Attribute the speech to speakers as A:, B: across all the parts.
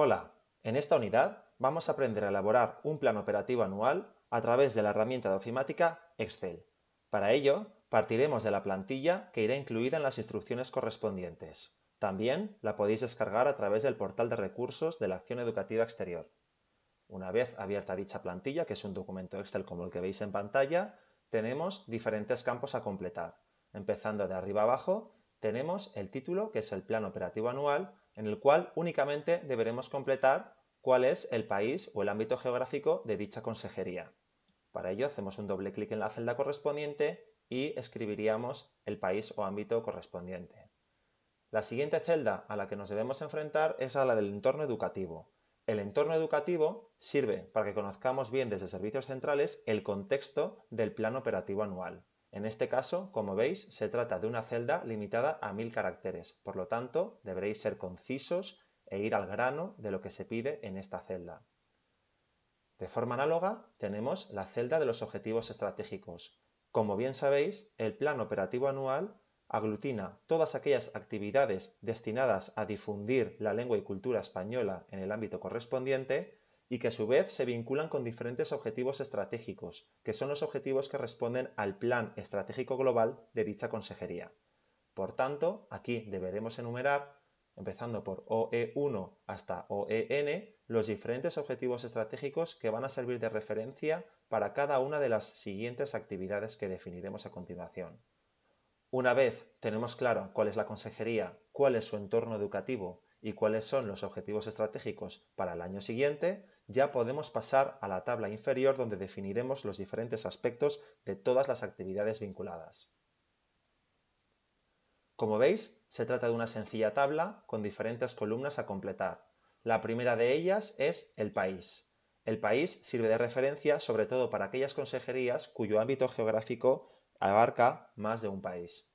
A: Hola, en esta unidad vamos a aprender a elaborar un plan operativo anual a través de la herramienta de ofimática Excel. Para ello, partiremos de la plantilla que irá incluida en las instrucciones correspondientes. También la podéis descargar a través del portal de recursos de la Acción Educativa Exterior. Una vez abierta dicha plantilla, que es un documento Excel como el que veis en pantalla, tenemos diferentes campos a completar. Empezando de arriba abajo, tenemos el título, que es el plan operativo anual, en el cual únicamente deberemos completar cuál es el país o el ámbito geográfico de dicha consejería. Para ello hacemos un doble clic en la celda correspondiente y escribiríamos el país o ámbito correspondiente. La siguiente celda a la que nos debemos enfrentar es a la del entorno educativo. El entorno educativo sirve para que conozcamos bien desde servicios centrales el contexto del plan operativo anual. En este caso, como veis, se trata de una celda limitada a mil caracteres, por lo tanto, deberéis ser concisos e ir al grano de lo que se pide en esta celda. De forma análoga, tenemos la celda de los objetivos estratégicos. Como bien sabéis, el Plan Operativo Anual aglutina todas aquellas actividades destinadas a difundir la lengua y cultura española en el ámbito correspondiente y que a su vez se vinculan con diferentes objetivos estratégicos, que son los objetivos que responden al Plan Estratégico Global de dicha consejería. Por tanto, aquí deberemos enumerar, empezando por OE1 hasta OEN, los diferentes objetivos estratégicos que van a servir de referencia para cada una de las siguientes actividades que definiremos a continuación. Una vez tenemos claro cuál es la consejería, cuál es su entorno educativo y cuáles son los objetivos estratégicos para el año siguiente, ya podemos pasar a la tabla inferior donde definiremos los diferentes aspectos de todas las actividades vinculadas. Como veis, se trata de una sencilla tabla con diferentes columnas a completar. La primera de ellas es el país. El país sirve de referencia sobre todo para aquellas consejerías cuyo ámbito geográfico abarca más de un país.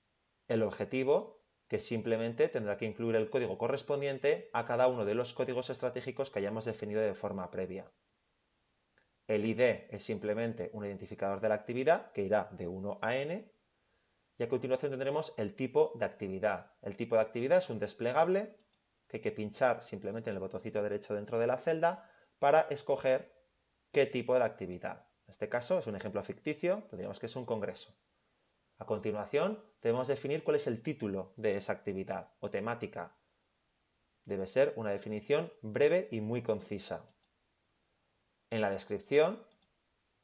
A: El objetivo que simplemente tendrá que incluir el código correspondiente a cada uno de los códigos estratégicos que hayamos definido de forma previa. El ID es simplemente un identificador de la actividad que irá de 1 a n y a continuación tendremos el tipo de actividad. El tipo de actividad es un desplegable que hay que pinchar simplemente en el botoncito derecho dentro de la celda para escoger qué tipo de actividad. En este caso es un ejemplo ficticio, tendríamos que es un congreso. A continuación, debemos definir cuál es el título de esa actividad o temática. Debe ser una definición breve y muy concisa. En la descripción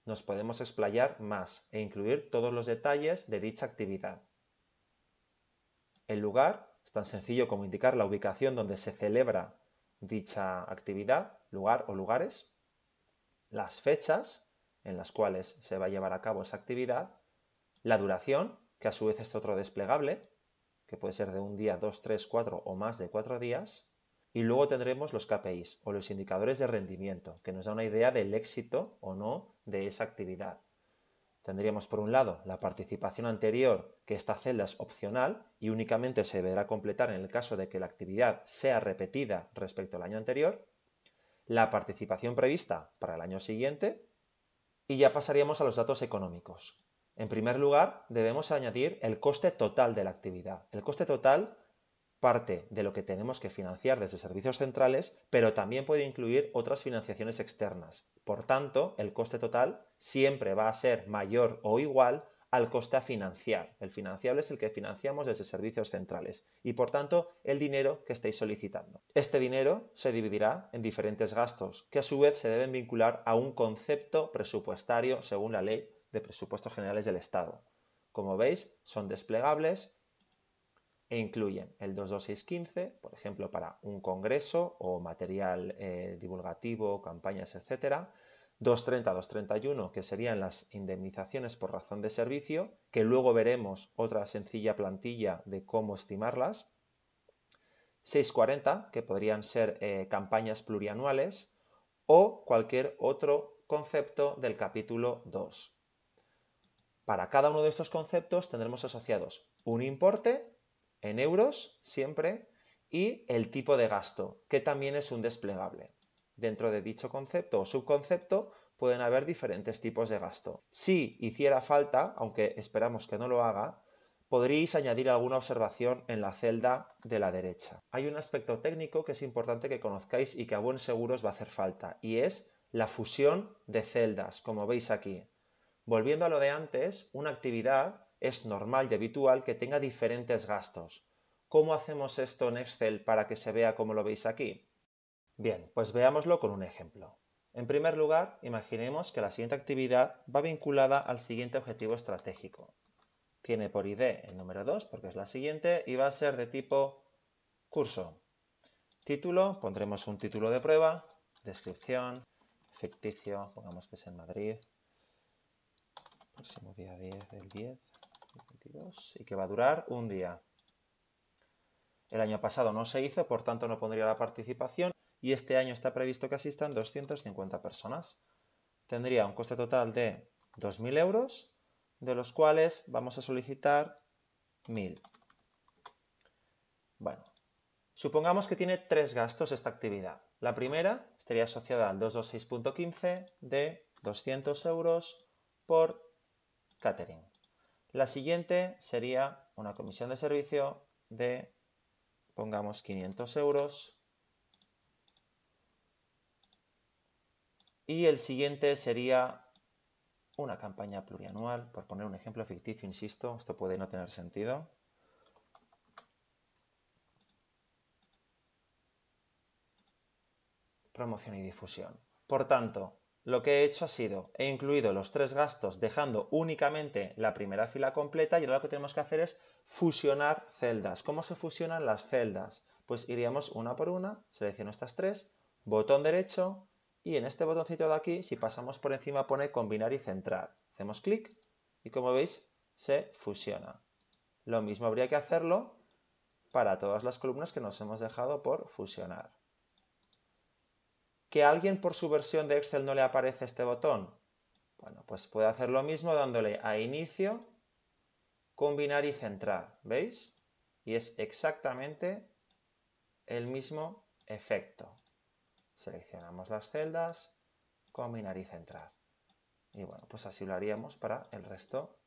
A: nos podemos explayar más e incluir todos los detalles de dicha actividad. El lugar es tan sencillo como indicar la ubicación donde se celebra dicha actividad, lugar o lugares, las fechas en las cuales se va a llevar a cabo esa actividad la duración, que a su vez es otro desplegable, que puede ser de un día, dos, tres, cuatro o más de cuatro días. Y luego tendremos los KPIs o los indicadores de rendimiento, que nos da una idea del éxito o no de esa actividad. Tendríamos por un lado la participación anterior, que esta celda es opcional y únicamente se deberá completar en el caso de que la actividad sea repetida respecto al año anterior, la participación prevista para el año siguiente y ya pasaríamos a los datos económicos, en primer lugar, debemos añadir el coste total de la actividad. El coste total parte de lo que tenemos que financiar desde servicios centrales, pero también puede incluir otras financiaciones externas. Por tanto, el coste total siempre va a ser mayor o igual al coste a financiar. El financiable es el que financiamos desde servicios centrales y, por tanto, el dinero que estéis solicitando. Este dinero se dividirá en diferentes gastos, que a su vez se deben vincular a un concepto presupuestario según la ley de presupuestos generales del Estado. Como veis, son desplegables e incluyen el 22615, por ejemplo, para un congreso o material eh, divulgativo, campañas, etc. 230, 231, que serían las indemnizaciones por razón de servicio, que luego veremos otra sencilla plantilla de cómo estimarlas. 640, que podrían ser eh, campañas plurianuales, o cualquier otro concepto del capítulo 2. Para cada uno de estos conceptos tendremos asociados un importe en euros siempre y el tipo de gasto, que también es un desplegable. Dentro de dicho concepto o subconcepto pueden haber diferentes tipos de gasto. Si hiciera falta, aunque esperamos que no lo haga, podríais añadir alguna observación en la celda de la derecha. Hay un aspecto técnico que es importante que conozcáis y que a buen seguro os va a hacer falta, y es la fusión de celdas, como veis aquí. Volviendo a lo de antes, una actividad es normal y habitual que tenga diferentes gastos. ¿Cómo hacemos esto en Excel para que se vea como lo veis aquí? Bien, pues veámoslo con un ejemplo. En primer lugar, imaginemos que la siguiente actividad va vinculada al siguiente objetivo estratégico. Tiene por ID el número 2, porque es la siguiente, y va a ser de tipo curso. Título, pondremos un título de prueba, descripción, ficticio, pongamos que es en Madrid, próximo día 10 del 10, 22, y que va a durar un día. El año pasado no se hizo, por tanto no pondría la participación, y este año está previsto que asistan 250 personas. Tendría un coste total de 2.000 euros, de los cuales vamos a solicitar 1.000. Bueno, supongamos que tiene tres gastos esta actividad. La primera estaría asociada al 226.15 de 200 euros por catering. La siguiente sería una comisión de servicio de, pongamos, 500 euros. Y el siguiente sería una campaña plurianual, por poner un ejemplo ficticio, insisto, esto puede no tener sentido. Promoción y difusión. Por tanto, lo que he hecho ha sido, he incluido los tres gastos dejando únicamente la primera fila completa y ahora lo que tenemos que hacer es fusionar celdas. ¿Cómo se fusionan las celdas? Pues iríamos una por una, selecciono estas tres, botón derecho y en este botoncito de aquí, si pasamos por encima pone combinar y centrar. Hacemos clic y como veis se fusiona. Lo mismo habría que hacerlo para todas las columnas que nos hemos dejado por fusionar. ¿Que alguien por su versión de Excel no le aparece este botón? Bueno, pues puede hacer lo mismo dándole a Inicio, Combinar y Centrar, ¿veis? Y es exactamente el mismo efecto. Seleccionamos las celdas, Combinar y Centrar. Y bueno, pues así lo haríamos para el resto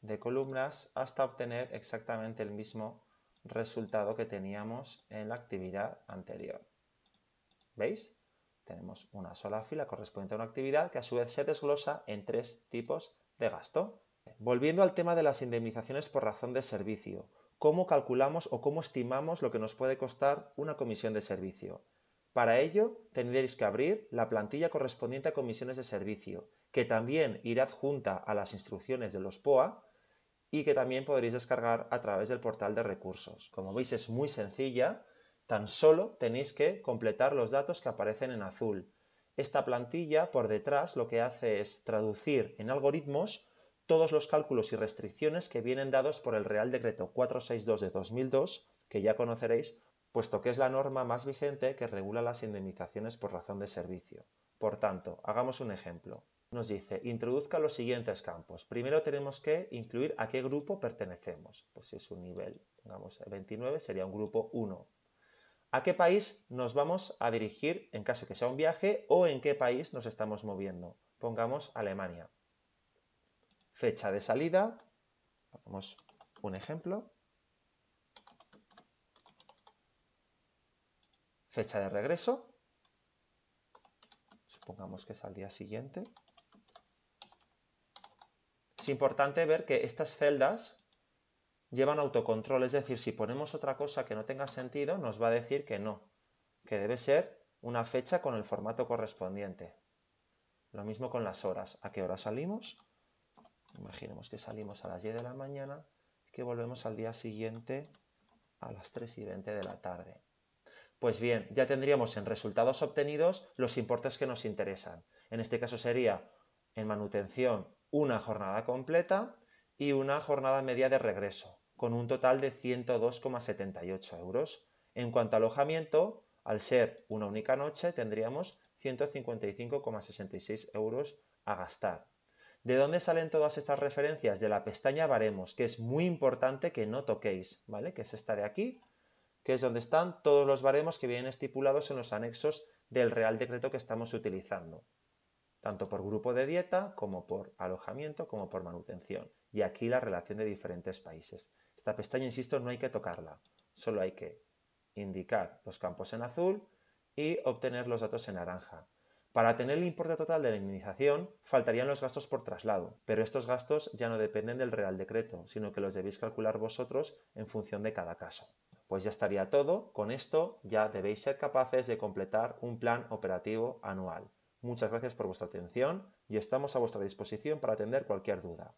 A: de columnas hasta obtener exactamente el mismo resultado que teníamos en la actividad anterior. ¿Veis? Tenemos una sola fila correspondiente a una actividad que a su vez se desglosa en tres tipos de gasto. Volviendo al tema de las indemnizaciones por razón de servicio, ¿cómo calculamos o cómo estimamos lo que nos puede costar una comisión de servicio? Para ello, tendréis que abrir la plantilla correspondiente a comisiones de servicio, que también irá adjunta a las instrucciones de los POA y que también podréis descargar a través del portal de recursos. Como veis es muy sencilla, Tan solo tenéis que completar los datos que aparecen en azul. Esta plantilla por detrás lo que hace es traducir en algoritmos todos los cálculos y restricciones que vienen dados por el Real Decreto 462 de 2002, que ya conoceréis, puesto que es la norma más vigente que regula las indemnizaciones por razón de servicio. Por tanto, hagamos un ejemplo. Nos dice, introduzca los siguientes campos. Primero tenemos que incluir a qué grupo pertenecemos. Pues si es un nivel, el 29, sería un grupo 1 a qué país nos vamos a dirigir en caso que sea un viaje o en qué país nos estamos moviendo. Pongamos Alemania. Fecha de salida. pongamos un ejemplo. Fecha de regreso. Supongamos que es al día siguiente. Es importante ver que estas celdas llevan autocontrol, es decir, si ponemos otra cosa que no tenga sentido, nos va a decir que no, que debe ser una fecha con el formato correspondiente. Lo mismo con las horas. ¿A qué hora salimos? Imaginemos que salimos a las 10 de la mañana y que volvemos al día siguiente a las 3 y 20 de la tarde. Pues bien, ya tendríamos en resultados obtenidos los importes que nos interesan. En este caso sería en manutención una jornada completa y una jornada media de regreso, con un total de 102,78 euros. En cuanto a alojamiento, al ser una única noche, tendríamos 155,66 euros a gastar. ¿De dónde salen todas estas referencias? De la pestaña Baremos, que es muy importante que no toquéis, ¿vale? Que es esta de aquí, que es donde están todos los baremos que vienen estipulados en los anexos del Real Decreto que estamos utilizando, tanto por grupo de dieta como por alojamiento como por manutención y aquí la relación de diferentes países. Esta pestaña, insisto, no hay que tocarla, solo hay que indicar los campos en azul y obtener los datos en naranja. Para tener el importe total de la indemnización, faltarían los gastos por traslado, pero estos gastos ya no dependen del Real Decreto, sino que los debéis calcular vosotros en función de cada caso. Pues ya estaría todo, con esto ya debéis ser capaces de completar un plan operativo anual. Muchas gracias por vuestra atención y estamos a vuestra disposición para atender cualquier duda.